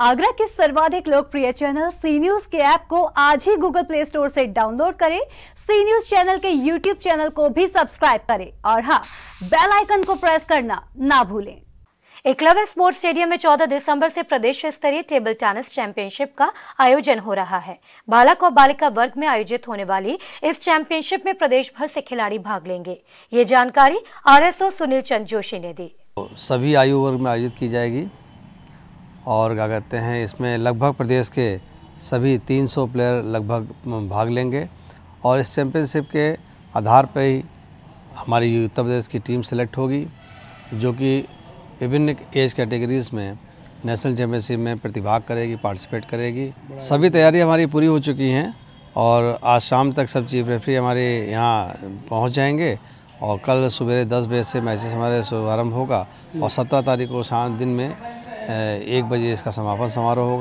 आगरा के सर्वाधिक लोकप्रिय चैनल सी न्यूज के ऐप को आज ही गूगल प्ले स्टोर से डाउनलोड करें सी न्यूज चैनल के यूट्यूब चैनल को भी सब्सक्राइब करें और हाँ बेल आइकन को प्रेस करना ना भूलें एकलव्य स्पोर्ट्स स्टेडियम में 14 दिसंबर से प्रदेश स्तरीय टेबल टेनिस चैंपियनशिप का आयोजन हो रहा है बालक और बालिका वर्ग में आयोजित होने वाली इस चैंपियनशिप में प्रदेश भर से खिलाड़ी भाग लेंगे ये जानकारी आरएसओ सुनील चंद जोशी ने दी सभी आयु वर्ग में आयोजित की जाएगी और क्या कहते हैं इसमें लगभग प्रदेश के सभी 300 प्लेयर लगभग भाग लेंगे और इस चैम्पियनशिप के आधार पर ही हमारी उत्तर प्रदेश की टीम सेलेक्ट होगी जो कि विभिन्न एज कैटेगरीज़ में नेशनल चैम्पियनशिप में प्रतिभाग करेगी पार्टिसिपेट करेगी सभी तैयारी हमारी पूरी हो चुकी हैं और आज शाम तक सब चीफ रेफरी हमारे यहाँ पहुँच जाएंगे और कल सवेरे दस बजे से मैचेस हमारे शुभारंभ होगा और सत्रह तारीख को शाम दिन में एक बजे इसका समापन समारोह होगा